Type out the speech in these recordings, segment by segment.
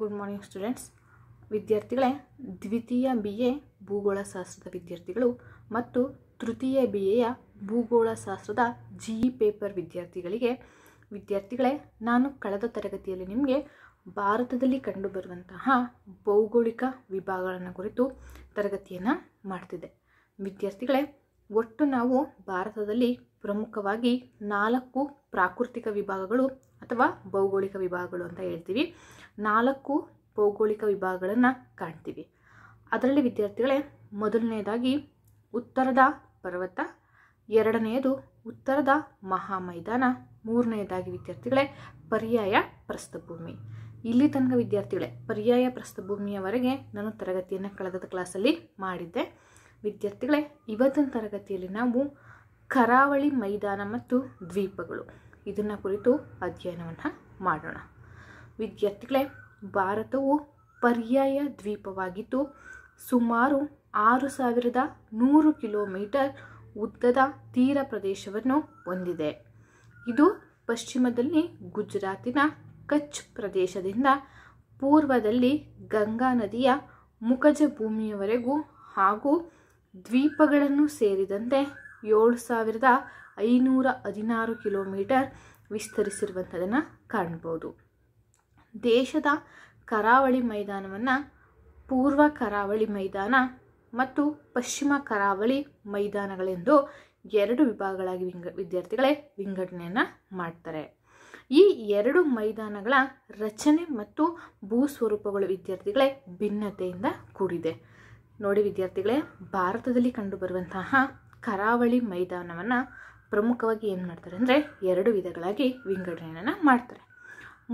good morning students ವಿದ್ಯಾರ್ಥಿಗಳೇ ದ್ವಿತೀಯ B A ಭೂಗೋಳಶಾಸ್ತ್ರದ ವಿದ್ಯಾರ್ಥಿಗಳು ಮತ್ತು ತೃತೀಯ ಬಿ ಎಯ ಭೂಗೋಳಶಾಸ್ತ್ರದ ಜಿ ಇ ಪೇಪರ್ ವಿದ್ಯಾರ್ಥಿಗಳಿಗೆ ವಿದ್ಯಾರ್ಥಿಗಳೇ ನಾನು ಕಳೆದ ತರಗತಿಯಲ್ಲಿ ನಿಮಗೆ ಭಾರತದಲ್ಲಿ ಕಂಡುಬರುವಂತಹ ಭೌಗೋಳಿಕ ವಿಭಾಗಗಳನ್ನು ಕುರಿತು ತರಗತಿಯನ್ನು ಮಾಡ್ತಿದ್ದೆ ವಿದ್ಯಾರ್ಥಿಗಳೇ ಒಟ್ಟು ನಾವು ಭಾರತದಲ್ಲಿ ಪ್ರಮುಖವಾಗಿ ನಾಲ್ಕು ಪ್ರಾಕೃತಿಕ ವಿಭಾಗಗಳು ಅಥವಾ ಭೌಗೋಳಿಕ ವಿಭಾಗಗಳು ಅಂತ ಹೇಳ್ತೀವಿ ನಾಲ್ಕು ಭೌಗೋಳಿಕ ವಿಭಾಗಗಳನ್ನು ಕಾಣ್ತೀವಿ ಅದರಲ್ಲಿ ವಿದ್ಯಾರ್ಥಿಗಳೇ ಮೊದಲನೆಯದಾಗಿ ಉತ್ತರದ ಪರ್ವತ ಎರಡನೆಯದು ಉತ್ತರದ ಮಹಾಮೈದಾನ ಮೂರನೆಯದಾಗಿ ವಿದ್ಯಾರ್ಥಿಗಳೇ ಪರ್ಯಾಯ ಪ್ರಸ್ಥಭೂಮಿ ಇಲ್ಲಿ ತನಕ ವಿದ್ಯಾರ್ಥಿಗಳೇ ಪರ್ಯಾಯ ಪ್ರಸ್ಥಭೂಮಿಯವರೆಗೆ ನಾನು ತರಗತಿಯನ್ನು ಕಳೆದ ಕ್ಲಾಸಲ್ಲಿ ಮಾಡಿದ್ದೆ ವಿದ್ಯಾರ್ಥಿಗಳೇ ಇವತ್ತಿನ ತರಗತಿಯಲ್ಲಿ ನಾವು ಕರಾವಳಿ ಮೈದಾನ ಮತ್ತು ದ್ವೀಪಗಳು ಇದನ್ನು ಕುರಿತು ಅಧ್ಯಯನವನ್ನು ಮಾಡೋಣ ವಿದ್ಯಾರ್ಥಿಗಳೇ ಭಾರತವು ಪರ್ಯಾಯ ದ್ವೀಪವಾಗಿದ್ದು ಸುಮಾರು ಆರು ಸಾವಿರದ ನೂರು ಕಿಲೋಮೀಟರ್ ಉದ್ದದ ತೀರ ಪ್ರದೇಶವನ್ನು ಹೊಂದಿದೆ ಇದು ಪಶ್ಚಿಮದಲ್ಲಿ ಗುಜರಾತಿನ ಕಚ್ ಪ್ರದೇಶದಿಂದ ಪೂರ್ವದಲ್ಲಿ ಗಂಗಾ ನದಿಯ ಮುಖಜ ಭೂಮಿಯವರೆಗೂ ಹಾಗೂ ದ್ವೀಪಗಳನ್ನು ಸೇರಿದಂತೆ ಏಳು ಸಾವಿರದ ಐನೂರ ಹದಿನಾರು ಕಿಲೋಮೀಟರ್ ವಿಸ್ತರಿಸಿರುವಂಥದ್ದನ್ನು ಕಾಣ್ಬೋದು ದೇಶದ ಕರಾವಳಿ ಮೈದಾನವನ್ನು ಪೂರ್ವ ಕರಾವಳಿ ಮೈದಾನ ಮತ್ತು ಪಶ್ಚಿಮ ಕರಾವಳಿ ಮೈದಾನಗಳೆಂದು ಎರಡು ವಿಭಾಗಗಳಾಗಿ ವಿಂಗ ವಿದ್ಯಾರ್ಥಿಗಳೇ ವಿಂಗಡಣೆಯನ್ನು ಮಾಡ್ತಾರೆ ಈ ಎರಡು ಮೈದಾನಗಳ ರಚನೆ ಮತ್ತು ಭೂ ಸ್ವರೂಪಗಳು ವಿದ್ಯಾರ್ಥಿಗಳೇ ಭಿನ್ನತೆಯಿಂದ ಕೂಡಿದೆ ನೋಡಿ ವಿದ್ಯಾರ್ಥಿಗಳೇ ಭಾರತದಲ್ಲಿ ಕಂಡುಬರುವಂತಹ ಕರಾವಳಿ ಮೈದಾನವನ್ನು ಪ್ರಮುಖವಾಗಿ ಏನು ಮಾಡ್ತಾರೆ ಅಂದರೆ ಎರಡು ವಿಧಗಳಾಗಿ ವಿಂಗಡಣೆಯನ್ನು ಮಾಡ್ತಾರೆ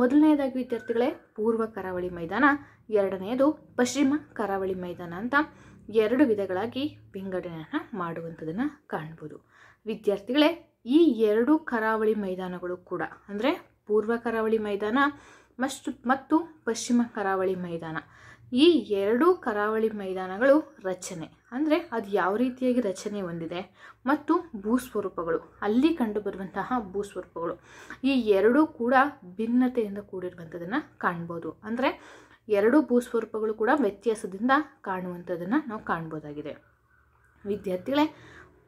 ಮೊದಲನೆಯದಾಗಿ ವಿದ್ಯಾರ್ಥಿಗಳೇ ಪೂರ್ವ ಕರಾವಳಿ ಮೈದಾನ ಎರಡನೆಯದು ಪಶ್ಚಿಮ ಕರಾವಳಿ ಮೈದಾನ ಅಂತ ಎರಡು ವಿಧಗಳಾಗಿ ವಿಂಗಡಣೆಯನ್ನು ಮಾಡುವಂಥದ್ದನ್ನು ಕಾಣ್ಬೋದು ವಿದ್ಯಾರ್ಥಿಗಳೇ ಈ ಎರಡು ಕರಾವಳಿ ಮೈದಾನಗಳು ಕೂಡ ಅಂದರೆ ಪೂರ್ವ ಕರಾವಳಿ ಮೈದಾನ ಮಷ್ಟು ಮತ್ತು ಪಶ್ಚಿಮ ಕರಾವಳಿ ಮೈದಾನ ಈ ಎರಡೂ ಕರಾವಳಿ ಮೈದಾನಗಳು ರಚನೆ ಅಂದರೆ ಅದು ಯಾವ ರೀತಿಯಾಗಿ ರಚನೆ ಹೊಂದಿದೆ ಮತ್ತು ಭೂಸ್ವರೂಪಗಳು ಅಲ್ಲಿ ಕಂಡುಬರುವಂತಹ ಭೂಸ್ವರೂಪಗಳು ಈ ಎರಡೂ ಕೂಡ ಭಿನ್ನತೆಯಿಂದ ಕೂಡಿರುವಂಥದ್ದನ್ನು ಕಾಣ್ಬೋದು ಅಂದರೆ ಎರಡೂ ಭೂಸ್ವರೂಪಗಳು ಕೂಡ ವ್ಯತ್ಯಾಸದಿಂದ ಕಾಣುವಂಥದ್ದನ್ನು ನಾವು ಕಾಣ್ಬೋದಾಗಿದೆ ವಿದ್ಯಾರ್ಥಿಗಳೇ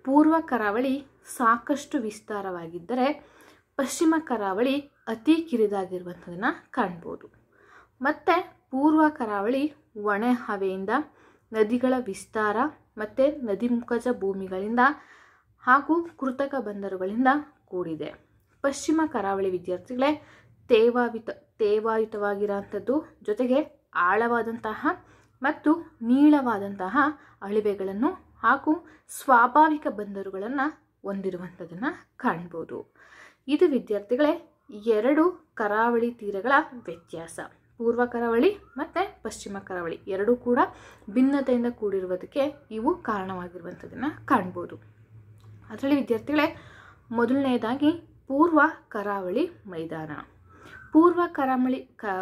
ಪೂರ್ವ ಕರಾವಳಿ ಸಾಕಷ್ಟು ವಿಸ್ತಾರವಾಗಿದ್ದರೆ ಪಶ್ಚಿಮ ಕರಾವಳಿ ಅತಿ ಕಿರಿದಾಗಿರುವಂಥದ್ದನ್ನು ಕಾಣ್ಬೋದು ಮತ್ತು ಪೂರ್ವ ಕರಾವಳಿ ಒಣೆ ಹವೆಯಿಂದ ನದಿಗಳ ವಿಸ್ತಾರ ಮತ್ತು ಮುಖಜ ಭೂಮಿಗಳಿಂದ ಹಾಗೂ ಕೃತಕ ಬಂದರುಗಳಿಂದ ಕೂಡಿದೆ ಪಶ್ಚಿಮ ಕರಾವಳಿ ವಿದ್ಯಾರ್ಥಿಗಳೇ ತೇವಾಯುತ ತೇವಾಯುತವಾಗಿರೋಂಥದ್ದು ಜೊತೆಗೆ ಆಳವಾದಂತಹ ಮತ್ತು ನೀಳವಾದಂತಹ ಅಳಿವೆಗಳನ್ನು ಹಾಗೂ ಸ್ವಾಭಾವಿಕ ಬಂದರುಗಳನ್ನು ಹೊಂದಿರುವಂಥದ್ದನ್ನು ಕಾಣ್ಬೋದು ಇದು ವಿದ್ಯಾರ್ಥಿಗಳೇ ಎರಡು ಕರಾವಳಿ ತೀರಗಳ ವ್ಯತ್ಯಾಸ ಪೂರ್ವ ಕರಾವಳಿ ಮತ್ತು ಪಶ್ಚಿಮ ಕರಾವಳಿ ಎರಡೂ ಕೂಡ ಭಿನ್ನತೆಯಿಂದ ಕೂಡಿರುವುದಕ್ಕೆ ಇವು ಕಾರಣವಾಗಿರುವಂಥದ್ದನ್ನು ಕಾಣ್ಬೋದು ಅದರಲ್ಲಿ ವಿದ್ಯಾರ್ಥಿಗಳೇ ಮೊದಲನೇದಾಗಿ ಪೂರ್ವ ಕರಾವಳಿ ಮೈದಾನ ಪೂರ್ವ ಕರಾವಳಿ ಕ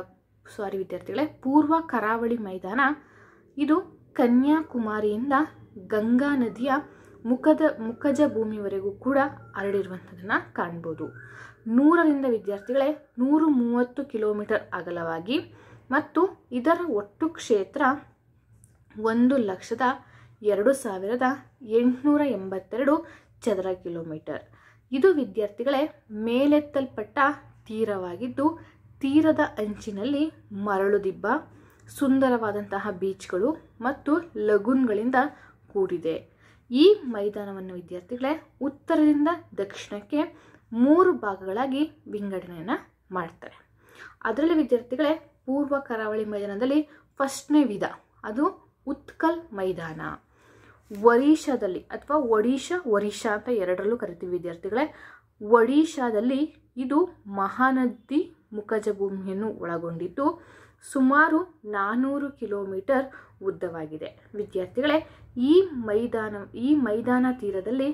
ಸಾರಿ ವಿದ್ಯಾರ್ಥಿಗಳೇ ಪೂರ್ವ ಕರಾವಳಿ ಮೈದಾನ ಇದು ಕನ್ಯಾಕುಮಾರಿಯಿಂದ ಗಂಗಾ ನದಿಯ ಮುಖದ ಮುಖಜ ಭೂಮಿವರೆಗೂ ಕೂಡ ಹರಡಿರುವಂಥದ್ದನ್ನು ಕಾಣ್ಬೋದು ನೂರರಿಂದ ವಿದ್ಯಾರ್ಥಿಗಳೇ ನೂರು ಮೂವತ್ತು ಕಿಲೋಮೀಟರ್ ಅಗಲವಾಗಿ ಮತ್ತು ಇದರ ಒಟ್ಟು ಕ್ಷೇತ್ರ ಒಂದು ಲಕ್ಷದ ಎರಡು ಸಾವಿರದ ಎಂಟುನೂರ ಎಂಬತ್ತೆರಡು ಚದರ ಕಿಲೋಮೀಟರ್ ಇದು ವಿದ್ಯಾರ್ಥಿಗಳೇ ಮೇಲೆತ್ತಲ್ಪಟ್ಟ ತೀರವಾಗಿದ್ದು ತೀರದ ಅಂಚಿನಲ್ಲಿ ಮರಳು ದಿಬ್ಬ ಸುಂದರವಾದಂತಹ ಬೀಚ್ಗಳು ಮತ್ತು ಲಗೂನ್ಗಳಿಂದ ಕೂಡಿದೆ ಈ ಮೈದಾನವನ್ನು ವಿದ್ಯಾರ್ಥಿಗಳೇ ಉತ್ತರದಿಂದ ದಕ್ಷಿಣಕ್ಕೆ ಮೂರು ಭಾಗಗಳಾಗಿ ವಿಂಗಡಣೆಯನ್ನು ಮಾಡ್ತಾರೆ ಅದರಲ್ಲಿ ವಿದ್ಯಾರ್ಥಿಗಳೇ ಪೂರ್ವ ಕರಾವಳಿ ಮೈದಾನದಲ್ಲಿ ಫಸ್ಟ್ನೇ ವಿಧ ಅದು ಉತ್ಕಲ್ ಮೈದಾನ ಒರಿಶಾದಲ್ಲಿ ಅಥವಾ ಒಡಿಶಾ ಒರಿಶಾ ಅಂತ ಎರಡರಲ್ಲೂ ಕರಿತೀವಿ ವಿದ್ಯಾರ್ಥಿಗಳೇ ಒಡಿಶಾದಲ್ಲಿ ಇದು ಮಹಾನದಿ ಮುಖಜ ಭೂಮಿಯನ್ನು ಒಳಗೊಂಡಿದ್ದು ಸುಮಾರು ನಾನ್ನೂರು ಕಿಲೋಮೀಟರ್ ಉದ್ದವಾಗಿದೆ ವಿದ್ಯಾರ್ಥಿಗಳೇ ಈ ಮೈದಾನ ಈ ಮೈದಾನ ತೀರದಲ್ಲಿ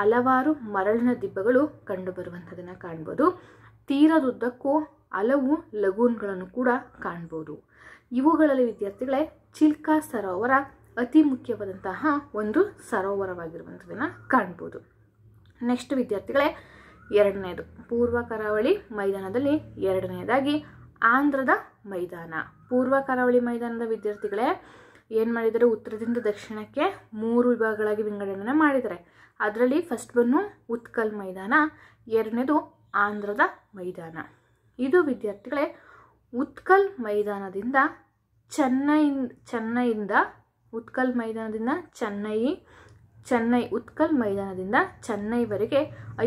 ಹಲವಾರು ಮರಳಿನ ದಿಬ್ಬಗಳು ಕಂಡುಬರುವಂಥದ್ದನ್ನು ಕಾಣ್ಬೋದು ತೀರದುದ್ದಕ್ಕೂ ಹಲವು ಲಗೂನ್ಗಳನ್ನು ಕೂಡ ಕಾಣ್ಬೋದು ಇವುಗಳಲ್ಲಿ ವಿದ್ಯಾರ್ಥಿಗಳೇ ಚಿಲ್ಕಾ ಸರೋವರ ಅತಿ ಮುಖ್ಯವಾದಂತಹ ಒಂದು ಸರೋವರವಾಗಿರುವಂಥದ್ದನ್ನು ಕಾಣ್ಬೋದು ನೆಕ್ಸ್ಟ್ ವಿದ್ಯಾರ್ಥಿಗಳೇ ಎರಡನೇದು ಪೂರ್ವ ಕರಾವಳಿ ಮೈದಾನದಲ್ಲಿ ಎರಡನೇದಾಗಿ ಆಂಧ್ರದ ಮೈದಾನ ಪೂರ್ವ ಕರಾವಳಿ ಮೈದಾನದ ವಿದ್ಯಾರ್ಥಿಗಳೇ ಏನು ಮಾಡಿದರೆ ಉತ್ತರದಿಂದ ದಕ್ಷಿಣಕ್ಕೆ ಮೂರು ವಿಭಾಗಗಳಾಗಿ ವಿಂಗಡನೆ ಮಾಡಿದ್ದಾರೆ ಅದರಲ್ಲಿ ಫಸ್ಟ್ ಬಂದು ಉತ್ಕಲ್ ಮೈದಾನ ಎರಡನೇದು ಆಂಧ್ರದ ಮೈದಾನ ಇದು ವಿದ್ಯಾರ್ಥಿಗಳೇ ಉತ್ಕಲ್ ಮೈದಾನದಿಂದ ಚೆನ್ನೈ ಚೆನ್ನೈಯಿಂದ ಉತ್ಕಲ್ ಮೈದಾನದಿಂದ ಚೆನ್ನೈ ಚೆನ್ನೈ ಉತ್ಕಲ್ ಮೈದಾನದಿಂದ ಚೆನ್ನೈವರೆಗೆ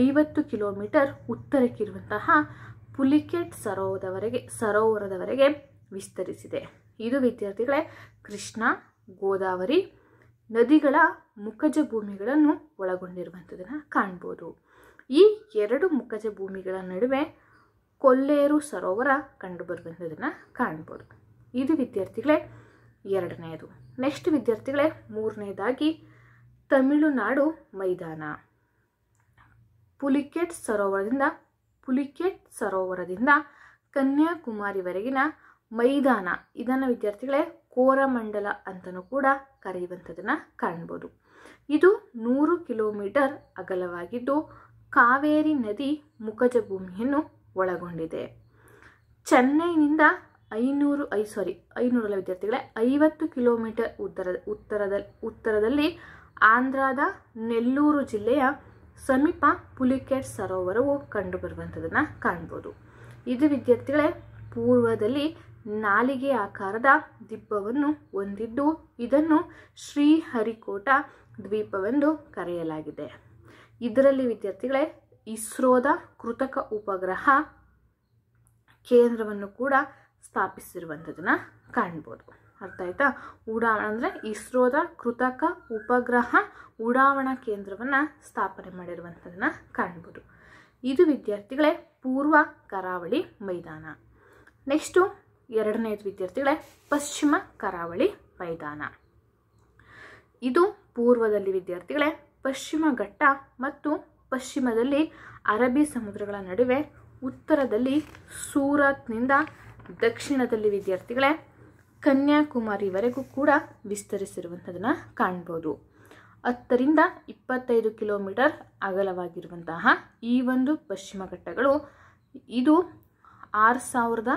ಐವತ್ತು ಕಿಲೋಮೀಟರ್ ಉತ್ತರಕ್ಕಿರುವಂತಹ ಪುಲಿಕೆಟ್ ಸರೋವರದವರೆಗೆ ಸರೋವರದವರೆಗೆ ವಿಸ್ತರಿಸಿದೆ ಇದು ವಿದ್ಯಾರ್ಥಿಗಳೇ ಕೃಷ್ಣ ಗೋದಾವರಿ ನದಿಗಳ ಮುಖಜ ಭೂಮಿಗಳನ್ನು ಒಳಗೊಂಡಿರುವಂಥದ್ದನ್ನು ಕಾಣ್ಬೋದು ಈ ಎರಡು ಮುಖಜ ಭೂಮಿಗಳ ನಡುವೆ ಕೊಲ್ಲೇರು ಸರೋವರ ಕಂಡುಬರುವಂಥದ್ದನ್ನು ಕಾಣ್ಬೋದು ಇದು ವಿದ್ಯಾರ್ಥಿಗಳೇ ಎರಡನೆಯದು ನೆಕ್ಸ್ಟ್ ವಿದ್ಯಾರ್ಥಿಗಳೇ ಮೂರನೇದಾಗಿ ತಮಿಳುನಾಡು ಮೈದಾನ ಪುಲಿಕೆಟ್ ಸರೋವರದಿಂದ ಪುಲಿಕೆಟ್ ಸರೋವರದಿಂದ ಕನ್ಯಾಕುಮಾರಿವರೆಗಿನ ಮೈದಾನ ಇದನ್ನು ವಿದ್ಯಾರ್ಥಿಗಳೇ ಕೋರಮಂಡಲ ಅಂತಲೂ ಕೂಡ ಕರೆಯುವಂಥದ್ದನ್ನು ಕಾಣ್ಬೋದು ಇದು ನೂರು ಕಿಲೋಮೀಟರ್ ಅಗಲವಾಗಿದ್ದು ಕಾವೇರಿ ನದಿ ಮುಖಜ ಭೂಮಿಯನ್ನು ಒಳಗೊಂಡಿದೆ ಚೆನ್ನೈನಿಂದ ಐನೂರು ಐ ಸಾರಿ ಐನೂರಲ್ಲ ವಿದ್ಯಾರ್ಥಿಗಳೇ ಐವತ್ತು ಕಿಲೋಮೀಟರ್ ಉತ್ತರ ಉತ್ತರದ ಉತ್ತರದಲ್ಲಿ ಆಂಧ್ರದ ನೆಲ್ಲೂರು ಜಿಲ್ಲೆಯ ಸಮೀಪ ಪುಲಿಕೆಟ್ ಸರೋವರವು ಕಂಡುಬರುವಂಥದ್ದನ್ನು ಕಾಣ್ಬೋದು ಇದು ವಿದ್ಯಾರ್ಥಿಗಳೇ ಪೂರ್ವದಲ್ಲಿ ನಾಲಿಗೆ ಆಕಾರದ ದಿಬ್ಬವನ್ನು ಹೊಂದಿದ್ದು ಇದನ್ನು ಶ್ರೀಹರಿಕೋಟ ದ್ವೀಪವೆಂದು ಕರೆಯಲಾಗಿದೆ ಇದರಲ್ಲಿ ವಿದ್ಯಾರ್ಥಿಗಳೇ ಇಸ್ರೋದ ಕೃತಕ ಉಪಗ್ರಹ ಕೇಂದ್ರವನ್ನು ಕೂಡ ಸ್ಥಾಪಿಸಿರುವಂಥದ್ದನ್ನ ಕಾಣ್ಬೋದು ಅರ್ಥ ಆಯ್ತಾ ಉಡಾವಣ ಅಂದರೆ ಇಸ್ರೋದ ಕೃತಕ ಉಪಗ್ರಹ ಉಡಾವಣಾ ಕೇಂದ್ರವನ್ನು ಸ್ಥಾಪನೆ ಮಾಡಿರುವಂಥದ್ದನ್ನು ಕಾಣ್ಬೋದು ಇದು ವಿದ್ಯಾರ್ಥಿಗಳೇ ಪೂರ್ವ ಕರಾವಳಿ ಮೈದಾನ ನೆಕ್ಸ್ಟು ಎರಡನೇದು ವಿದ್ಯಾರ್ಥಿಗಳೇ ಪಶ್ಚಿಮ ಕರಾವಳಿ ಮೈದಾನ ಇದು ಪೂರ್ವದಲ್ಲಿ ವಿದ್ಯಾರ್ಥಿಗಳೇ ಪಶ್ಚಿಮ ಘಟ್ಟ ಮತ್ತು ಪಶ್ಚಿಮದಲ್ಲಿ ಅರಬ್ಬಿ ಸಮುದ್ರಗಳ ನಡುವೆ ಉತ್ತರದಲ್ಲಿ ಸೂರತ್ನಿಂದ ದಕ್ಷಿಣದಲ್ಲಿ ವಿದ್ಯಾರ್ಥಿಗಳೇ ಕನ್ಯಾಕುಮಾರಿವರೆಗೂ ಕೂಡ ವಿಸ್ತರಿಸಿರುವಂಥದನ್ನು ಕಾಣ್ಬೋದು ಹತ್ತರಿಂದ ಇಪ್ಪತ್ತೈದು ಕಿಲೋಮೀಟರ್ ಅಗಲವಾಗಿರುವಂತಹ ಈ ಒಂದು ಪಶ್ಚಿಮ ಘಟ್ಟಗಳು ಇದು ಆರು ಸಾವಿರದ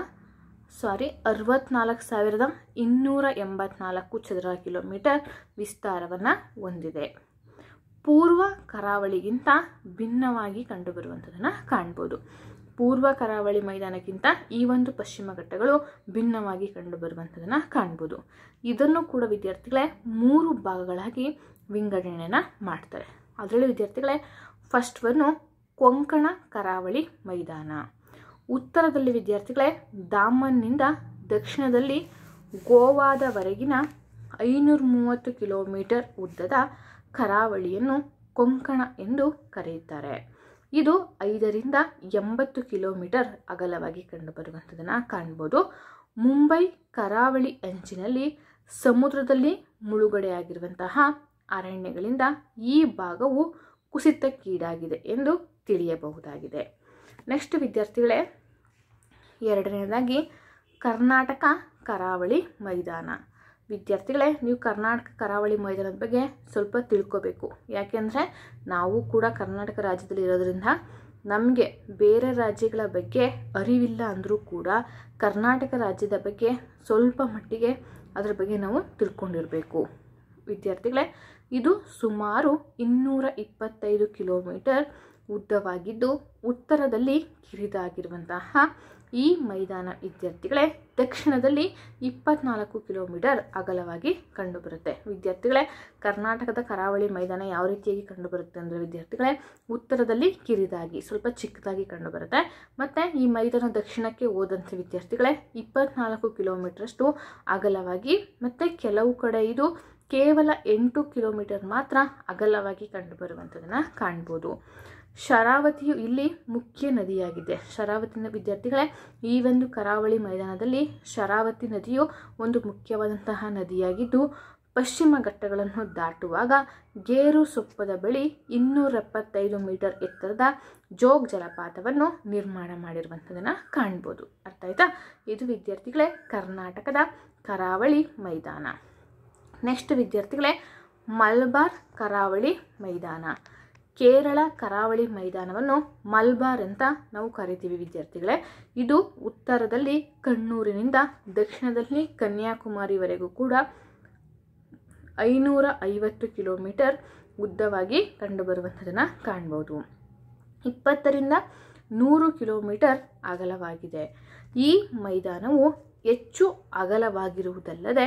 ಸಾರಿ ಅರವತ್ನಾಲ್ಕು ಸಾವಿರದ ಇನ್ನೂರ ಎಂಬತ್ನಾಲ್ಕು ಚದರ ಕಿಲೋಮೀಟರ್ ವಿಸ್ತಾರವನ್ನು ಹೊಂದಿದೆ ಪೂರ್ವ ಕರಾವಳಿಗಿಂತ ಭಿನ್ನವಾಗಿ ಕಂಡುಬರುವಂಥದ್ದನ್ನು ಕಾಣ್ಬೋದು ಪೂರ್ವ ಕರಾವಳಿ ಮೈದಾನಕ್ಕಿಂತ ಈ ಒಂದು ಪಶ್ಚಿಮ ಘಟ್ಟಗಳು ಭಿನ್ನವಾಗಿ ಕಂಡುಬರುವಂಥದ್ದನ್ನು ಕಾಣ್ಬೋದು ಇದನ್ನು ಕೂಡ ವಿದ್ಯಾರ್ಥಿಗಳೇ ಮೂರು ಭಾಗಗಳಾಗಿ ವಿಂಗಡಣೆಯನ್ನು ಮಾಡ್ತಾರೆ ಅದರಲ್ಲಿ ವಿದ್ಯಾರ್ಥಿಗಳೇ ಫಸ್ಟ್ ಒಂದು ಕೊಂಕಣ ಕರಾವಳಿ ಮೈದಾನ ಉತ್ತರದಲ್ಲಿ ವಿದ್ಯಾರ್ಥಿಗಳೇ ದಾಮನ್ನಿಂದ ದಕ್ಷಿಣದಲ್ಲಿ ಗೋವಾದವರೆಗಿನ ಐನೂರ ಮೂವತ್ತು ಕಿಲೋಮೀಟರ್ ಉದ್ದದ ಕರಾವಳಿಯನ್ನು ಕೊಂಕಣ ಎಂದು ಕರೆಯುತ್ತಾರೆ ಇದು ಐದರಿಂದ ಎಂಬತ್ತು ಕಿಲೋಮೀಟರ್ ಅಗಲವಾಗಿ ಕಂಡುಬರುವಂಥದ್ದನ್ನು ಕಾಣ್ಬೋದು ಮುಂಬೈ ಕರಾವಳಿ ಅಂಚಿನಲ್ಲಿ ಸಮುದ್ರದಲ್ಲಿ ಮುಳುಗಡೆಯಾಗಿರುವಂತಹ ಅರಣ್ಯಗಳಿಂದ ಈ ಭಾಗವು ಕುಸಿತಕ್ಕೀಡಾಗಿದೆ ಎಂದು ತಿಳಿಯಬಹುದಾಗಿದೆ ನೆಕ್ಸ್ಟ್ ವಿದ್ಯಾರ್ಥಿಗಳೇ ಎರಡನೇದಾಗಿ ಕರ್ನಾಟಕ ಕರಾವಳಿ ಮೈದಾನ ವಿದ್ಯಾರ್ಥಿಗಳೇ ನೀವು ಕರ್ನಾಟಕ ಕರಾವಳಿ ಮೈದಾನದ ಬಗ್ಗೆ ಸ್ವಲ್ಪ ತಿಳ್ಕೊಬೇಕು ಯಾಕೆಂದರೆ ನಾವು ಕೂಡ ಕರ್ನಾಟಕ ರಾಜ್ಯದಲ್ಲಿ ಇರೋದ್ರಿಂದ ನಮಗೆ ಬೇರೆ ರಾಜ್ಯಗಳ ಬಗ್ಗೆ ಅರಿವಿಲ್ಲ ಅಂದರೂ ಕೂಡ ಕರ್ನಾಟಕ ರಾಜ್ಯದ ಬಗ್ಗೆ ಸ್ವಲ್ಪ ಮಟ್ಟಿಗೆ ಅದರ ಬಗ್ಗೆ ನಾವು ತಿಳ್ಕೊಂಡಿರಬೇಕು ವಿದ್ಯಾರ್ಥಿಗಳೇ ಇದು ಸುಮಾರು ಇನ್ನೂರ ಇಪ್ಪತ್ತೈದು ಕಿಲೋಮೀಟರ್ ಉದ್ದವಾಗಿದ್ದು ಉತ್ತರದಲ್ಲಿ ಕಿರಿದಾಗಿರುವಂತಹ ಈ ಮೈದಾನ ವಿದ್ಯಾರ್ಥಿಗಳೇ ದಕ್ಷಿಣದಲ್ಲಿ ಇಪ್ಪತ್ನಾಲ್ಕು ಕಿಲೋಮೀಟರ್ ಅಗಲವಾಗಿ ಕಂಡುಬರುತ್ತೆ ವಿದ್ಯಾರ್ಥಿಗಳೇ ಕರ್ನಾಟಕದ ಕರಾವಳಿ ಮೈದಾನ ಯಾವ ರೀತಿಯಾಗಿ ಕಂಡುಬರುತ್ತೆ ಅಂದರೆ ವಿದ್ಯಾರ್ಥಿಗಳೇ ಉತ್ತರದಲ್ಲಿ ಕಿರಿದಾಗಿ ಸ್ವಲ್ಪ ಚಿಕ್ಕದಾಗಿ ಕಂಡುಬರುತ್ತೆ ಮತ್ತು ಈ ಮೈದಾನ ದಕ್ಷಿಣಕ್ಕೆ ಹೋದಂಥ ವಿದ್ಯಾರ್ಥಿಗಳೇ ಇಪ್ಪತ್ನಾಲ್ಕು ಕಿಲೋಮೀಟ್ರಷ್ಟು ಅಗಲವಾಗಿ ಮತ್ತು ಕೆಲವು ಕಡೆ ಇದು ಕೇವಲ ಎಂಟು ಕಿಲೋಮೀಟರ್ ಮಾತ್ರ ಅಗಲವಾಗಿ ಕಂಡುಬರುವಂಥದನ್ನು ಕಾಣ್ಬೋದು ಶರಾವತಿಯು ಇಲ್ಲಿ ಮುಖ್ಯ ನದಿಯಾಗಿದೆ ಶರಾವತಿನ ವಿದ್ಯಾರ್ಥಿಗಳೇ ಈ ಒಂದು ಕರಾವಳಿ ಮೈದಾನದಲ್ಲಿ ಶರಾವತಿ ನದಿಯು ಒಂದು ಮುಖ್ಯವಾದಂತಹ ನದಿಯಾಗಿದ್ದು ಪಶ್ಚಿಮ ಘಟ್ಟಗಳನ್ನು ದಾಟುವಾಗ ಗೇರು ಸೊಪ್ಪದ ಬಳಿ ಇನ್ನೂರ ಎಪ್ಪತ್ತೈದು ಮೀಟರ್ ಎತ್ತರದ ಜೋಗ್ ಜಲಪಾತವನ್ನು ನಿರ್ಮಾಣ ಮಾಡಿರುವಂಥದ್ದನ್ನು ಕಾಣ್ಬೋದು ಅರ್ಥ ಆಯ್ತಾ ಇದು ವಿದ್ಯಾರ್ಥಿಗಳೇ ಕರ್ನಾಟಕದ ಕರಾವಳಿ ಮೈದಾನ ನೆಕ್ಸ್ಟ್ ವಿದ್ಯಾರ್ಥಿಗಳೇ ಮಲ್ಬಾರ್ ಕರಾವಳಿ ಮೈದಾನ ಕೇರಳ ಕರಾವಳಿ ಮೈದಾನವನ್ನು ಮಲ್ಬಾರ್ ಅಂತ ನಾವು ಕರಿತೀವಿ ವಿದ್ಯಾರ್ಥಿಗಳೇ ಇದು ಉತ್ತರದಲ್ಲಿ ಕಣ್ಣೂರಿನಿಂದ ದಕ್ಷಿಣದಲ್ಲಿ ಕನ್ಯಾಕುಮಾರಿವರೆಗೂ ಕೂಡ ಐನೂರ ಐವತ್ತು ಕಿಲೋಮೀಟರ್ ಉದ್ದವಾಗಿ ಕಂಡುಬರುವಂಥದ್ದನ್ನು ಕಾಣ್ಬೋದು ಇಪ್ಪತ್ತರಿಂದ ನೂರು ಕಿಲೋಮೀಟರ್ ಅಗಲವಾಗಿದೆ ಈ ಮೈದಾನವು ಹೆಚ್ಚು ಅಗಲವಾಗಿರುವುದಲ್ಲದೆ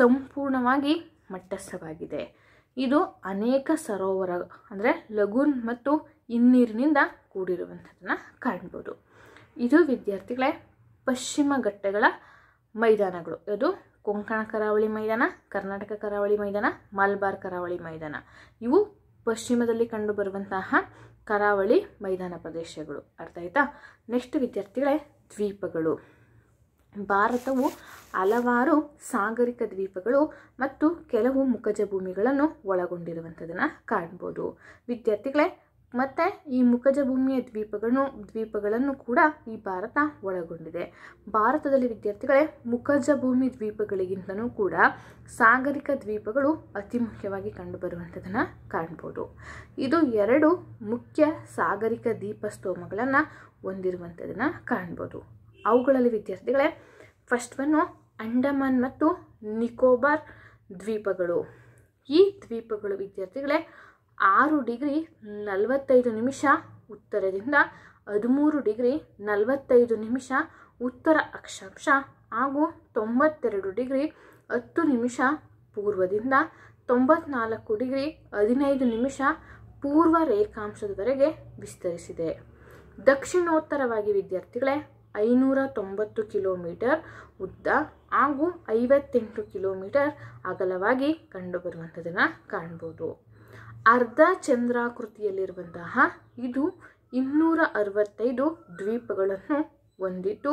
ಸಂಪೂರ್ಣವಾಗಿ ಮಟ್ಟಸ್ಥವಾಗಿದೆ ಇದು ಅನೇಕ ಸರೋವರ ಅಂದರೆ ಲಗೂನ್ ಮತ್ತು ಇನ್ನೀರಿನಿಂದ ಕೂಡಿರುವಂಥದ್ದನ್ನು ಕಾಣ್ಬೋದು ಇದು ವಿದ್ಯಾರ್ಥಿಗಳೇ ಪಶ್ಚಿಮ ಘಟ್ಟಗಳ ಮೈದಾನಗಳು ಅದು ಕೊಂಕಣ ಕರಾವಳಿ ಮೈದಾನ ಕರ್ನಾಟಕ ಕರಾವಳಿ ಮೈದಾನ ಮಾಲ್ಬಾರ್ ಕರಾವಳಿ ಮೈದಾನ ಇವು ಪಶ್ಚಿಮದಲ್ಲಿ ಕಂಡುಬರುವಂತಹ ಕರಾವಳಿ ಮೈದಾನ ಪ್ರದೇಶಗಳು ಅರ್ಥ ಆಯ್ತಾ ನೆಕ್ಸ್ಟ್ ವಿದ್ಯಾರ್ಥಿಗಳೇ ದ್ವೀಪಗಳು ಭಾರತವು ಹಲವಾರು ಸಾಗರಿಕ ದ್ವೀಪಗಳು ಮತ್ತು ಕೆಲವು ಮುಖಜ ಭೂಮಿಗಳನ್ನು ಒಳಗೊಂಡಿರುವಂಥದ್ದನ್ನು ಕಾಣ್ಬೋದು ವಿದ್ಯಾರ್ಥಿಗಳೇ ಮತ್ತು ಈ ಮುಖಜ ಭೂಮಿಯ ದ್ವೀಪಗಳನ್ನು ದ್ವೀಪಗಳನ್ನು ಕೂಡ ಈ ಭಾರತ ಒಳಗೊಂಡಿದೆ ಭಾರತದಲ್ಲಿ ವಿದ್ಯಾರ್ಥಿಗಳೇ ಮುಖಜ ಭೂಮಿ ದ್ವೀಪಗಳಿಗಿಂತಲೂ ಕೂಡ ಸಾಗರಿಕ ದ್ವೀಪಗಳು ಅತಿ ಮುಖ್ಯವಾಗಿ ಕಂಡುಬರುವಂಥದ್ದನ್ನು ಕಾಣ್ಬೋದು ಇದು ಎರಡು ಮುಖ್ಯ ಸಾಗರಿಕ ದೀಪಸ್ತೋಮಗಳನ್ನು ಹೊಂದಿರುವಂಥದ್ದನ್ನು ಕಾಣ್ಬೋದು ಅವುಗಳಲ್ಲಿ ವಿದ್ಯಾರ್ಥಿಗಳೇ ಫಸ್ಟ್ ಒನ್ನು ಅಂಡಮಾನ್ ಮತ್ತು ನಿಕೋಬಾರ್ ದ್ವೀಪಗಳು ಈ ದ್ವೀಪಗಳು ವಿದ್ಯಾರ್ಥಿಗಳೇ ಆರು ಡಿಗ್ರಿ ನಲವತ್ತೈದು ನಿಮಿಷ ಉತ್ತರದಿಂದ ಹದಿಮೂರು ಡಿಗ್ರಿ ನಲವತ್ತೈದು ನಿಮಿಷ ಉತ್ತರ ಅಕ್ಷಾಂಶ ಹಾಗೂ ತೊಂಬತ್ತೆರಡು ಡಿಗ್ರಿ ಹತ್ತು ನಿಮಿಷ ಪೂರ್ವದಿಂದ ತೊಂಬತ್ನಾಲ್ಕು ಡಿಗ್ರಿ ಹದಿನೈದು ನಿಮಿಷ ಪೂರ್ವ ರೇಖಾಂಶದವರೆಗೆ ವಿಸ್ತರಿಸಿದೆ ದಕ್ಷಿಣೋತ್ತರವಾಗಿ ವಿದ್ಯಾರ್ಥಿಗಳೇ ಐನೂರ ತೊಂಬತ್ತು ಕಿಲೋಮೀಟರ್ ಉದ್ದ ಹಾಗೂ ಐವತ್ತೆಂಟು ಕಿಲೋಮೀಟರ್ ಅಗಲವಾಗಿ ಕಂಡುಬರುವಂಥದ್ದನ್ನು ಕಾಣ್ಬೋದು ಅರ್ಧ ಚಂದ್ರಾಕೃತಿಯಲ್ಲಿರುವಂತಹ ಇದು ಇನ್ನೂರ ಅರವತ್ತೈದು ದ್ವೀಪಗಳನ್ನು ಹೊಂದಿದ್ದು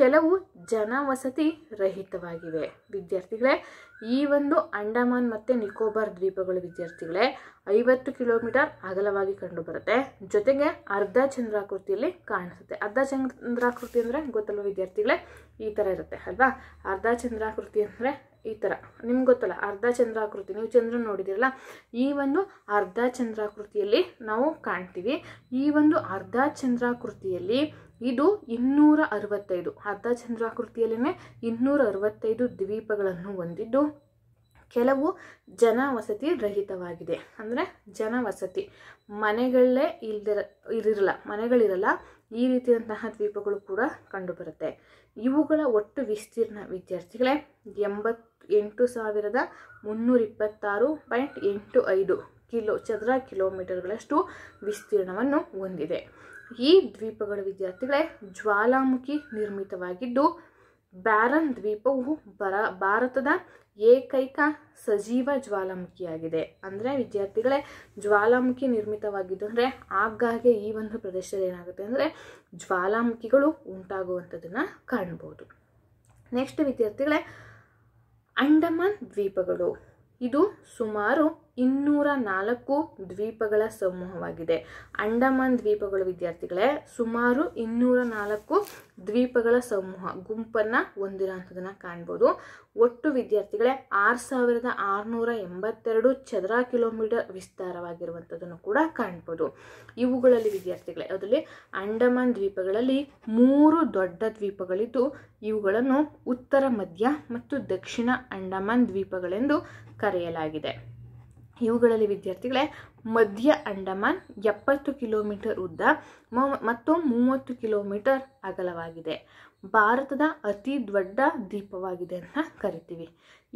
ಕೆಲವು ಜನವಸತಿ ರಹಿತವಾಗಿವೆ ವಿದ್ಯಾರ್ಥಿಗಳೇ ಈ ಒಂದು ಅಂಡಮಾನ್ ಮತ್ತು ನಿಕೋಬಾರ್ ದ್ವೀಪಗಳು ವಿದ್ಯಾರ್ಥಿಗಳೇ ಐವತ್ತು ಕಿಲೋಮೀಟರ್ ಅಗಲವಾಗಿ ಕಂಡುಬರುತ್ತೆ ಜೊತೆಗೆ ಅರ್ಧ ಚಂದ್ರಾಕೃತಿಯಲ್ಲಿ ಕಾಣಿಸುತ್ತೆ ಅರ್ಧ ಚಂದ್ರಾಕೃತಿ ಅಂದರೆ ಗೊತ್ತಲ್ವ ವಿದ್ಯಾರ್ಥಿಗಳೇ ಈ ಥರ ಇರುತ್ತೆ ಅಲ್ವಾ ಅರ್ಧ ಚಂದ್ರಾಕೃತಿ ಅಂದರೆ ಈ ಥರ ನಿಮ್ಗೆ ಗೊತ್ತಲ್ಲ ಅರ್ಧ ಚಂದ್ರಾಕೃತಿ ನೀವು ಚಂದ್ರ ನೋಡಿದಿರಲ್ಲ ಈ ಒಂದು ಅರ್ಧ ಚಂದ್ರಾಕೃತಿಯಲ್ಲಿ ನಾವು ಕಾಣ್ತೀವಿ ಈ ಒಂದು ಅರ್ಧ ಚಂದ್ರಾಕೃತಿಯಲ್ಲಿ ಇದು ಇನ್ನೂರ ಅರವತ್ತೈದು ಅರ್ಧ ಚಂದ್ರಾಕೃತಿಯಲ್ಲೇ ಇನ್ನೂರ ಅರವತ್ತೈದು ದ್ವೀಪಗಳನ್ನು ಹೊಂದಿದ್ದು ಕೆಲವು ಜನವಸತಿ ರಹಿತವಾಗಿದೆ ಅಂದರೆ ಜನವಸತಿ ಮನೆಗಳೇ ಇಲ್ದಿರ ಇರಲ್ಲ ಮನೆಗಳಿರಲ್ಲ ಈ ರೀತಿಯಂತಹ ದ್ವೀಪಗಳು ಕೂಡ ಕಂಡುಬರುತ್ತೆ ಇವುಗಳ ಒಟ್ಟು ವಿಸ್ತೀರ್ಣ ವಿದ್ಯಾರ್ಥಿಗಳೇ ಎಂಬತ್ ಎಂಟು ಸಾವಿರದ ಮುನ್ನೂರ ಇಪ್ಪತ್ತಾರು ಪಾಯಿಂಟ್ ಎಂಟು ಐದು ಕಿಲೋ ಚದರ ಕಿಲೋಮೀಟರ್ಗಳಷ್ಟು ವಿಸ್ತೀರ್ಣವನ್ನು ಹೊಂದಿದೆ ಈ ದ್ವೀಪಗಳು ವಿದ್ಯಾರ್ಥಿಗಳೇ ಜ್ವಾಲಾಮುಖಿ ನಿರ್ಮಿತವಾಗಿದ್ದು ಬ್ಯಾರನ್ ದ್ವೀಪವು ಬರ ಭಾರತದ ಏಕೈಕ ಸಜೀವ ಜ್ವಾಲಾಮುಖಿಯಾಗಿದೆ ಅಂದರೆ ವಿದ್ಯಾರ್ಥಿಗಳೇ ಜ್ವಾಲಾಮುಖಿ ನಿರ್ಮಿತವಾಗಿದ್ದು ಅಂದರೆ ಆಗಾಗ್ಗೆ ಈ ಒಂದು ಪ್ರದೇಶದಲ್ಲಿ ಏನಾಗುತ್ತೆ ಅಂದರೆ ಜ್ವಾಲಾಮುಖಿಗಳು ಉಂಟಾಗುವಂಥದ್ದನ್ನು ಕಾಣ್ಬೋದು ನೆಕ್ಸ್ಟ್ ವಿದ್ಯಾರ್ಥಿಗಳೇ ಅಂಡಮಾನ್ ದ್ವೀಪಗಳು ಇದು ಸುಮಾರು ಇನ್ನೂರ ನಾಲ್ಕು ದ್ವೀಪಗಳ ಸಮೂಹವಾಗಿದೆ ಅಂಡಮಾನ್ ದ್ವೀಪಗಳು ವಿದ್ಯಾರ್ಥಿಗಳೇ ಸುಮಾರು ಇನ್ನೂರ ನಾಲ್ಕು ದ್ವೀಪಗಳ ಸಮೂಹ ಗುಂಪನ್ನ ಹೊಂದಿರೋಂಥದ್ದನ್ನು ಕಾಣ್ಬೋದು ಒಟ್ಟು ವಿದ್ಯಾರ್ಥಿಗಳೇ ಆರು ಸಾವಿರದ ಆರುನೂರ ಎಂಬತ್ತೆರಡು ಚದರ ಕಿಲೋಮೀಟರ್ ವಿಸ್ತಾರವಾಗಿರುವಂಥದ್ದನ್ನು ಕೂಡ ಕಾಣ್ಬೋದು ಇವುಗಳಲ್ಲಿ ವಿದ್ಯಾರ್ಥಿಗಳೇ ಅದರಲ್ಲಿ ಅಂಡಮಾನ್ ದ್ವೀಪಗಳಲ್ಲಿ ಮೂರು ದೊಡ್ಡ ದ್ವೀಪಗಳಿದ್ದು ಇವುಗಳನ್ನು ಉತ್ತರ ಮಧ್ಯ ಮತ್ತು ದಕ್ಷಿಣ ಅಂಡಮಾನ್ ದ್ವೀಪಗಳೆಂದು ಕರೆಯಲಾಗಿದೆ ಇವುಗಳಲ್ಲಿ ವಿದ್ಯಾರ್ಥಿಗಳೇ ಮಧ್ಯ ಅಂಡಮಾನ್ ಎಪ್ಪತ್ತು ಕಿಲೋಮೀಟರ್ ಉದ್ದ ಮತ್ತು ಮೂವತ್ತು ಕಿಲೋಮೀಟರ್ ಅಗಲವಾಗಿದೆ ಭಾರತದ ಅತಿ ದೊಡ್ಡ ದ್ವೀಪವಾಗಿದೆ ಅಂತ ಕರಿತೀವಿ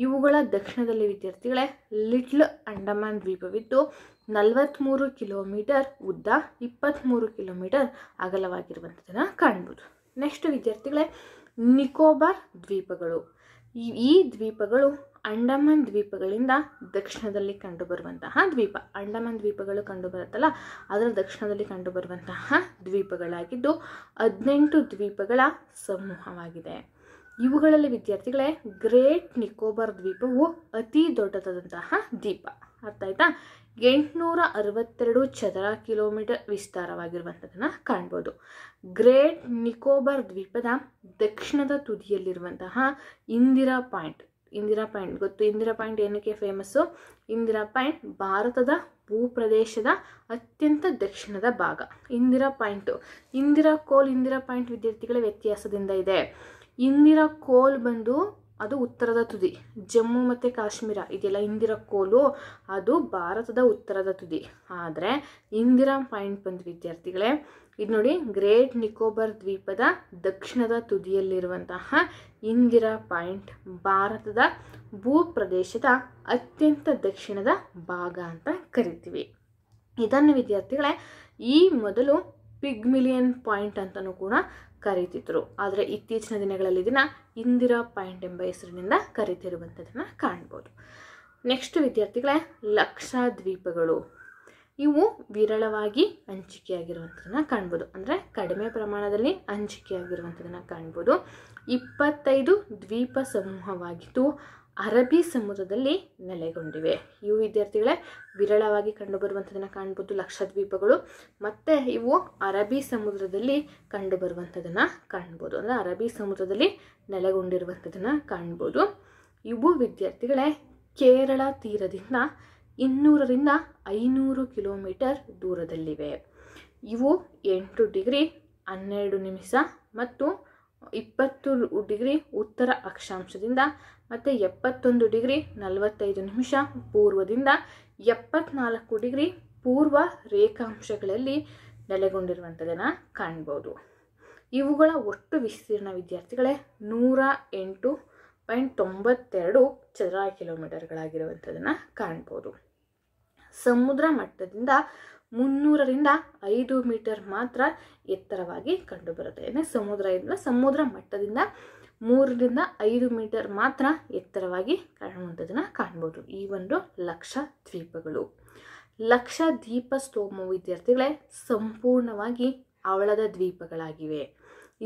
ಇವುಗಳ ದಕ್ಷಿಣದಲ್ಲಿ ವಿದ್ಯಾರ್ಥಿಗಳೇ ಲಿಟ್ಲ್ ಅಂಡಮಾನ್ ದ್ವೀಪವಿದ್ದು ನಲವತ್ತ್ಮೂರು ಕಿಲೋಮೀಟರ್ ಉದ್ದ ಇಪ್ಪತ್ತ್ಮೂರು ಕಿಲೋಮೀಟರ್ ಅಗಲವಾಗಿರುವಂಥದ್ದನ್ನು ಕಾಣ್ಬೋದು ನೆಕ್ಸ್ಟ್ ವಿದ್ಯಾರ್ಥಿಗಳೇ ನಿಕೋಬಾರ್ ದ್ವೀಪಗಳು ಈ ದ್ವೀಪಗಳು ಅಂಡಮಾನ್ ದ್ವೀಪಗಳಿಂದ ದಕ್ಷಿಣದಲ್ಲಿ ಕಂಡುಬರುವಂತಹ ದ್ವೀಪ ಅಂಡಮಾನ್ ದ್ವೀಪಗಳು ಕಂಡುಬರುತ್ತಲ್ಲ ಅದರ ದಕ್ಷಿಣದಲ್ಲಿ ಕಂಡುಬರುವಂತಹ ದ್ವೀಪಗಳಾಗಿದ್ದು ಹದಿನೆಂಟು ದ್ವೀಪಗಳ ಸಮೂಹವಾಗಿದೆ ಇವುಗಳಲ್ಲಿ ವಿದ್ಯಾರ್ಥಿಗಳೇ ಗ್ರೇಟ್ ನಿಕೋಬಾರ್ ದ್ವೀಪವು ಅತಿ ದೊಡ್ಡದಾದಂತಹ ದ್ವೀಪ ಅರ್ಥ ಆಯ್ತಾ ಎಂಟುನೂರ ಅರವತ್ತೆರಡು ಚದರ ಕಿಲೋಮೀಟರ್ ವಿಸ್ತಾರವಾಗಿರುವಂಥದ್ದನ್ನು ಕಾಣ್ಬೋದು ಗ್ರೇಟ್ ನಿಕೋಬಾರ್ ದ್ವೀಪದ ದಕ್ಷಿಣದ ತುದಿಯಲ್ಲಿರುವಂತಹ ಇಂದಿರಾ ಪಾಯಿಂಟ್ ಇಂದಿರಾ ಪಾಯಿಂಟ್ ಗೊತ್ತು ಇಂದಿರಾ ಪಾಯಿಂಟ್ ಏನಕ್ಕೆ ಫೇಮಸ್ಸು ಇಂದಿರಾ ಪಾಯಿಂಟ್ ಭಾರತದ ಭೂಪ್ರದೇಶದ ಅತ್ಯಂತ ದಕ್ಷಿಣದ ಭಾಗ ಇಂದಿರಾ ಪಾಯಿಂಟು ಇಂದಿರಾ ಕೋಲ್ ಇಂದಿರಾ ಪಾಯಿಂಟ್ ವಿದ್ಯಾರ್ಥಿಗಳ ವ್ಯತ್ಯಾಸದಿಂದ ಇದೆ ಇಂದಿರಾ ಕೋಲ್ ಬಂದು ಅದು ಉತ್ತರದ ತುದಿ ಜಮ್ಮು ಮತ್ತು ಕಾಶ್ಮೀರ ಇದೆಲ್ಲ ಇಂದಿರಾ ಕೋಲು ಅದು ಭಾರತದ ಉತ್ತರದ ತುದಿ ಆದರೆ ಇಂದಿರಾ ಪಾಯಿಂಟ್ ಬಂದು ವಿದ್ಯಾರ್ಥಿಗಳೇ ಇದು ನೋಡಿ ಗ್ರೇಟ್ ನಿಕೋಬಾರ್ ದ್ವೀಪದ ದಕ್ಷಿಣದ ತುದಿಯಲ್ಲಿರುವಂತಹ ಇಂದಿರಾ ಪಾಯಿಂಟ್ ಭಾರತದ ಭೂಪ್ರದೇಶದ ಅತ್ಯಂತ ದಕ್ಷಿಣದ ಭಾಗ ಅಂತ ಕರಿತೀವಿ ಇದನ್ನು ವಿದ್ಯಾರ್ಥಿಗಳೇ ಈ ಮೊದಲು ಪಿಗ್ ಮಿಲಿಯನ್ ಪಾಯಿಂಟ್ ಅಂತಲೂ ಕೂಡ ಕರೀತಿದ್ರು ಆದರೆ ಇತ್ತೀಚಿನ ದಿನಗಳಲ್ಲಿ ಇದನ್ನು ಇಂದಿರಾ ಪಾಯಿಂಟ್ ಎಂಬ ಹೆಸರಿನಿಂದ ಕರಿತಿರುವಂಥದ್ದನ್ನು ಕಾಣ್ಬೋದು ನೆಕ್ಸ್ಟ್ ವಿದ್ಯಾರ್ಥಿಗಳೇ ಲಕ್ಷ ದ್ವೀಪಗಳು ಇವು ವಿರಳವಾಗಿ ಹಂಚಿಕೆಯಾಗಿರುವಂಥದ್ದನ್ನು ಕಾಣ್ಬೋದು ಅಂದರೆ ಕಡಿಮೆ ಪ್ರಮಾಣದಲ್ಲಿ ಹಂಚಿಕೆಯಾಗಿರುವಂಥದ್ದನ್ನು ಕಾಣ್ಬೋದು ಇಪ್ಪತ್ತೈದು ದ್ವೀಪ ಸಮೂಹವಾಗಿದ್ದು ಅರಬ್ಬಿ ಸಮುದ್ರದಲ್ಲಿ ನೆಲೆಗೊಂಡಿವೆ ಇವು ವಿದ್ಯಾರ್ಥಿಗಳೇ ವಿರಳವಾಗಿ ಕಂಡುಬರುವಂಥದ್ದನ್ನು ಕಾಣ್ಬೋದು ದ್ವೀಪಗಳು ಮತ್ತು ಇವು ಅರಬ್ಬಿ ಸಮುದ್ರದಲ್ಲಿ ಕಂಡುಬರುವಂಥದ್ದನ್ನು ಕಾಣ್ಬೋದು ಅಂದರೆ ಅರಬ್ಬಿ ಸಮುದ್ರದಲ್ಲಿ ನೆಲೆಗೊಂಡಿರುವಂಥದ್ದನ್ನು ಕಾಣ್ಬೋದು ಇವು ವಿದ್ಯಾರ್ಥಿಗಳೇ ಕೇರಳ ತೀರದಿಂದ ಇನ್ನೂರರಿಂದ ಐನೂರು ಕಿಲೋಮೀಟರ್ ದೂರದಲ್ಲಿವೆ ಇವು ಎಂಟು ಡಿಗ್ರಿ ಹನ್ನೆರಡು ನಿಮಿಷ ಮತ್ತು ಇಪ್ಪತ್ತು ಡಿಗ್ರಿ ಉತ್ತರ ಅಕ್ಷಾಂಶದಿಂದ ಮತ್ತು ಎಪ್ಪತ್ತೊಂದು ಡಿಗ್ರಿ ನಲವತ್ತೈದು ನಿಮಿಷ ಪೂರ್ವದಿಂದ ಎಪ್ಪತ್ನಾಲ್ಕು ಡಿಗ್ರಿ ಪೂರ್ವ ರೇಖಾಂಶಗಳಲ್ಲಿ ನೆಲೆಗೊಂಡಿರುವಂಥದ್ದನ್ನು ಕಾಣ್ಬೋದು ಇವುಗಳ ಒಟ್ಟು ವಿಸ್ತೀರ್ಣ ವಿದ್ಯಾರ್ಥಿಗಳೇ ನೂರ ಎಂಟು ಪಾಯಿಂಟ್ ತೊಂಬತ್ತೆರಡು ಚದರ ಕಿಲೋಮೀಟರ್ಗಳಾಗಿರುವಂಥದ್ದನ್ನು ಕಾಣ್ಬೋದು ಸಮುದ್ರ ಮಟ್ಟದಿಂದ ಮುನ್ನೂರರಿಂದ ಐದು ಮೀಟರ್ ಮಾತ್ರ ಎತ್ತರವಾಗಿ ಕಂಡುಬರುತ್ತೆ ಅಂದರೆ ಸಮುದ್ರ ಇಲ್ಲ ಸಮುದ್ರ ಮಟ್ಟದಿಂದ ಮೂರರಿಂದ ಐದು ಮೀಟರ್ ಮಾತ್ರ ಎತ್ತರವಾಗಿ ಕಾಣುವಂಥದ್ದನ್ನು ಕಾಣ್ಬೋದು ಈ ಒಂದು ಲಕ್ಷ ದ್ವೀಪಗಳು ಲಕ್ಷ ದ್ವೀಪ ಸ್ತೋಮ ವಿದ್ಯಾರ್ಥಿಗಳೇ ಸಂಪೂರ್ಣವಾಗಿ ಅವಳದ ದ್ವೀಪಗಳಾಗಿವೆ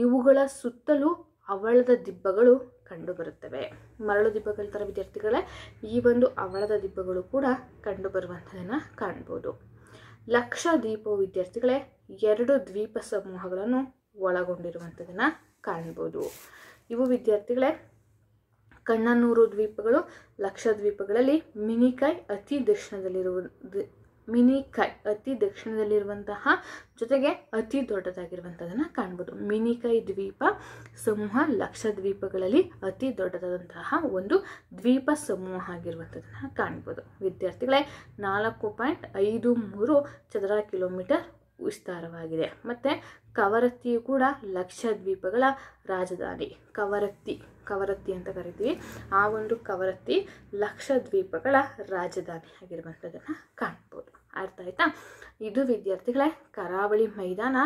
ಇವುಗಳ ಸುತ್ತಲೂ ಅವಳದ ದಿಬ್ಬಗಳು ಕಂಡುಬರುತ್ತವೆ ಮರಳು ದಿಬ್ಬಗಳ ವಿದ್ಯಾರ್ಥಿಗಳೇ ಈ ಒಂದು ಅವಳದ ದಿಬ್ಬಗಳು ಕೂಡ ಕಂಡುಬರುವಂಥದನ್ನು ಕಾಣ್ಬೋದು ಲಕ್ಷ ದ್ವೀಪ ವಿದ್ಯಾರ್ಥಿಗಳೇ ಎರಡು ದ್ವೀಪ ಸಮೂಹಗಳನ್ನು ಒಳಗೊಂಡಿರುವಂಥದನ್ನು ಕಾಣ್ಬೋದು ಇವು ವಿದ್ಯಾರ್ಥಿಗಳೇ ಕಣ್ಣನೂರು ದ್ವೀಪಗಳು ಲಕ್ಷ ದ್ವೀಪಗಳಲ್ಲಿ ಮಿನಿಕಾಯ್ ಅತಿ ದಕ್ಷಿಣದಲ್ಲಿರುವ ಮಿನಿಕೈ ಅತಿ ದಕ್ಷಿಣದಲ್ಲಿರುವಂತಹ ಜೊತೆಗೆ ಅತಿ ದೊಡ್ಡದಾಗಿರುವಂಥದ್ದನ್ನು ಕಾಣ್ಬೋದು ಮಿನಿಕೈ ದ್ವೀಪ ಸಮೂಹ ಲಕ್ಷ ದ್ವೀಪಗಳಲ್ಲಿ ಅತಿ ದೊಡ್ಡದಾದಂತಹ ಒಂದು ದ್ವೀಪ ಸಮೂಹ ಆಗಿರುವಂಥದ್ದನ್ನು ಕಾಣ್ಬೋದು ವಿದ್ಯಾರ್ಥಿಗಳೇ ನಾಲ್ಕು ಪಾಯಿಂಟ್ ಐದು ಮೂರು ಚದರ ಕಿಲೋಮೀಟರ್ ವಿಸ್ತಾರವಾಗಿದೆ ಮತ್ತು ಕವರತ್ತಿಯು ಕೂಡ ಲಕ್ಷದ್ವೀಪಗಳ ರಾಜಧಾನಿ ಕವರತ್ತಿ ಕವರತ್ತಿ ಅಂತ ಕರಿತೀವಿ ಆ ಒಂದು ಕವರತ್ತಿ ಲಕ್ಷದ್ವೀಪಗಳ ರಾಜಧಾನಿ ಆಗಿರುವಂಥದ್ದನ್ನು ಕಾಣ್ಬೋದು ಅರ್ಥ ಆಯ್ತಾ ಇದು ವಿದ್ಯಾರ್ಥಿಗಳೇ ಕರಾವಳಿ ಮೈದಾನ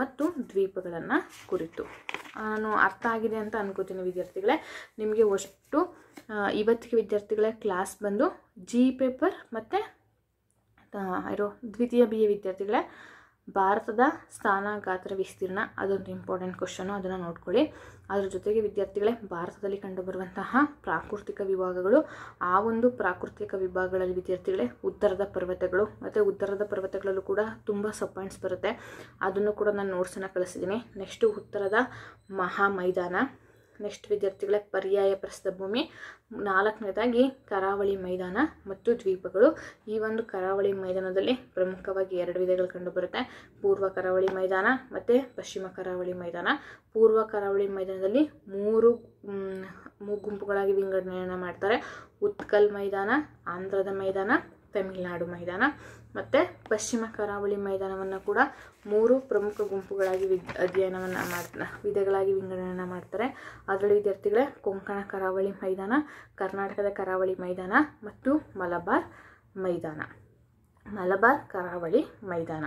ಮತ್ತು ದ್ವೀಪಗಳನ್ನು ಕುರಿತು ನಾನು ಅರ್ಥ ಆಗಿದೆ ಅಂತ ಅನ್ಕೋತೀನಿ ವಿದ್ಯಾರ್ಥಿಗಳೇ ನಿಮಗೆ ಒಷ್ಟು ಇವತ್ತಿಗೆ ವಿದ್ಯಾರ್ಥಿಗಳೇ ಕ್ಲಾಸ್ ಬಂದು ಜಿ ಪೇಪರ್ ಮತ್ತು ಇರೋ ದ್ವಿತೀಯ ಬಿ ಎ ವಿದ್ಯಾರ್ಥಿಗಳೇ ಭಾರತದ ಸ್ಥಾನ ಗಾತ್ರ ವಿಸ್ತೀರ್ಣ ಅದೊಂದು ಇಂಪಾರ್ಟೆಂಟ್ ಕ್ವಶನು ಅದನ್ನು ನೋಡ್ಕೊಳ್ಳಿ ಅದರ ಜೊತೆಗೆ ವಿದ್ಯಾರ್ಥಿಗಳೇ ಭಾರತದಲ್ಲಿ ಕಂಡುಬರುವಂತಹ ಪ್ರಾಕೃತಿಕ ವಿಭಾಗಗಳು ಆ ಒಂದು ಪ್ರಾಕೃತಿಕ ವಿಭಾಗಗಳಲ್ಲಿ ವಿದ್ಯಾರ್ಥಿಗಳೇ ಉತ್ತರದ ಪರ್ವತಗಳು ಮತ್ತು ಉತ್ತರದ ಪರ್ವತಗಳಲ್ಲೂ ಕೂಡ ತುಂಬ ಸಬ್ ಪಾಯಿಂಟ್ಸ್ ಬರುತ್ತೆ ಅದನ್ನು ಕೂಡ ನಾನು ನೋಟ್ಸನ್ನು ಕಳಿಸಿದ್ದೀನಿ ನೆಕ್ಸ್ಟು ಉತ್ತರದ ಮಹಾ ಮೈದಾನ ನೆಕ್ಸ್ಟ್ ವಿದ್ಯಾರ್ಥಿಗಳ ಪರ್ಯಾಯ ಭೂಮಿ ನಾಲ್ಕನೇದಾಗಿ ಕರಾವಳಿ ಮೈದಾನ ಮತ್ತು ದ್ವೀಪಗಳು ಈ ಒಂದು ಕರಾವಳಿ ಮೈದಾನದಲ್ಲಿ ಪ್ರಮುಖವಾಗಿ ಎರಡು ವಿಧಗಳು ಕಂಡುಬರುತ್ತೆ ಪೂರ್ವ ಕರಾವಳಿ ಮೈದಾನ ಮತ್ತು ಪಶ್ಚಿಮ ಕರಾವಳಿ ಮೈದಾನ ಪೂರ್ವ ಕರಾವಳಿ ಮೈದಾನದಲ್ಲಿ ಮೂರು ಮೂರು ಗುಂಪುಗಳಾಗಿ ವಿಂಗಡಣೆಯನ್ನು ಮಾಡ್ತಾರೆ ಉತ್ಕಲ್ ಮೈದಾನ ಆಂಧ್ರದ ಮೈದಾನ ತಮಿಳುನಾಡು ಮೈದಾನ ಮತ್ತು ಪಶ್ಚಿಮ ಕರಾವಳಿ ಮೈದಾನವನ್ನು ಕೂಡ ಮೂರು ಪ್ರಮುಖ ಗುಂಪುಗಳಾಗಿ ವಿ ಅಧ್ಯಯನವನ್ನು ಮಾಡ್ತಾ ವಿಧಗಳಾಗಿ ವಿಂಗಡಣೆ ಮಾಡ್ತಾರೆ ಅದರಲ್ಲಿ ವಿದ್ಯಾರ್ಥಿಗಳೇ ಕೊಂಕಣ ಕರಾವಳಿ ಮೈದಾನ ಕರ್ನಾಟಕದ ಕರಾವಳಿ ಮೈದಾನ ಮತ್ತು ಮಲಬಾರ್ ಮೈದಾನ ಮಲಬಾರ್ ಕರಾವಳಿ ಮೈದಾನ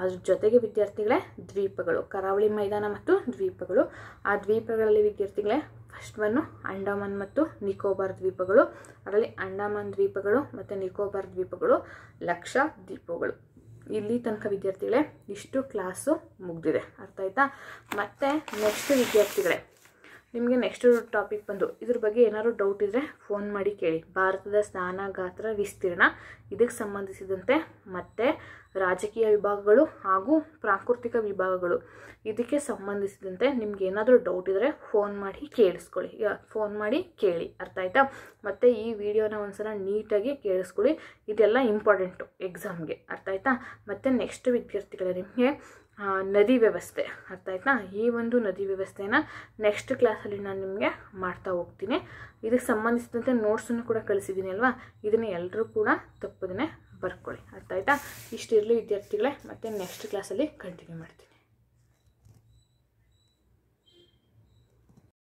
ಅದ್ರ ಜೊತೆಗೆ ವಿದ್ಯಾರ್ಥಿಗಳೇ ದ್ವೀಪಗಳು ಕರಾವಳಿ ಮೈದಾನ ಮತ್ತು ದ್ವೀಪಗಳು ಆ ದ್ವೀಪಗಳಲ್ಲಿ ವಿದ್ಯಾರ್ಥಿಗಳೇ ಫಸ್ಟ್ ಒನ್ನು ಅಂಡಮಾನ್ ಮತ್ತು ನಿಕೋಬಾರ್ ದ್ವೀಪಗಳು ಅದರಲ್ಲಿ ಅಂಡಮಾನ್ ದ್ವೀಪಗಳು ಮತ್ತು ನಿಕೋಬಾರ್ ದ್ವೀಪಗಳು ಲಕ್ಷ ದ್ವೀಪಗಳು ಇಲ್ಲಿ ತನಕ ವಿದ್ಯಾರ್ಥಿಗಳೇ ಇಷ್ಟು ಕ್ಲಾಸು ಮುಗಿದಿದೆ ಅರ್ಥ ಆಯ್ತಾ ಮತ್ತು ನೆಕ್ಸ್ಟ್ ವಿದ್ಯಾರ್ಥಿಗಳೇ ನಿಮಗೆ ನೆಕ್ಸ್ಟ್ ಟಾಪಿಕ್ ಬಂದು ಇದ್ರ ಬಗ್ಗೆ ಏನಾದರೂ ಡೌಟ್ ಇದ್ದರೆ ಫೋನ್ ಮಾಡಿ ಕೇಳಿ ಭಾರತದ ಸ್ನಾನ ಗಾತ್ರ ವಿಸ್ತೀರ್ಣ ಇದಕ್ಕೆ ಸಂಬಂಧಿಸಿದಂತೆ ಮತ್ತು ರಾಜಕೀಯ ವಿಭಾಗಗಳು ಹಾಗೂ ಪ್ರಾಕೃತಿಕ ವಿಭಾಗಗಳು ಇದಕ್ಕೆ ಸಂಬಂಧಿಸಿದಂತೆ ನಿಮ್ಗೆ ಏನಾದರೂ ಡೌಟ್ ಇದ್ದರೆ ಫೋನ್ ಮಾಡಿ ಕೇಳಿಸ್ಕೊಳ್ಳಿ ಫೋನ್ ಮಾಡಿ ಕೇಳಿ ಅರ್ಥ ಆಯ್ತಾ ಮತ್ತು ಈ ವಿಡಿಯೋನ ಒಂದ್ಸಲ ನೀಟಾಗಿ ಕೇಳಿಸ್ಕೊಳ್ಳಿ ಇದೆಲ್ಲ ಇಂಪಾರ್ಟೆಂಟು ಎಕ್ಸಾಮ್ಗೆ ಅರ್ಥ ಆಯ್ತಾ ಮತ್ತು ನೆಕ್ಸ್ಟ್ ವಿದ್ಯಾರ್ಥಿಗಳ ನಿಮಗೆ ನದಿ ವ್ಯವಸ್ಥೆ ಅರ್ಥ ಆಯ್ತಾ ಈ ಒಂದು ನದಿ ವ್ಯವಸ್ಥೆನ ನೆಕ್ಸ್ಟ್ ಕ್ಲಾಸಲ್ಲಿ ನಾನು ನಿಮಗೆ ಮಾಡ್ತಾ ಹೋಗ್ತೀನಿ ಇದಕ್ಕೆ ಸಂಬಂಧಿಸಿದಂತೆ ನೋಟ್ಸನ್ನು ಕೂಡ ಕಳಿಸಿದ್ದೀನಿ ಅಲ್ವಾ ಇದನ್ನು ಎಲ್ಲರೂ ಕೂಡ ತಪ್ಪದನ್ನೇ ಬರ್ಕೊಳ್ಳಿ ಅರ್ಥ ಆಯ್ತಾ ಇಷ್ಟಿರಲಿ ವಿದ್ಯಾರ್ಥಿಗಳೇ ಮತ್ತು ನೆಕ್ಸ್ಟ್ ಕ್ಲಾಸಲ್ಲಿ ಕಂಟಿನ್ಯೂ ಮಾಡ್ತೀನಿ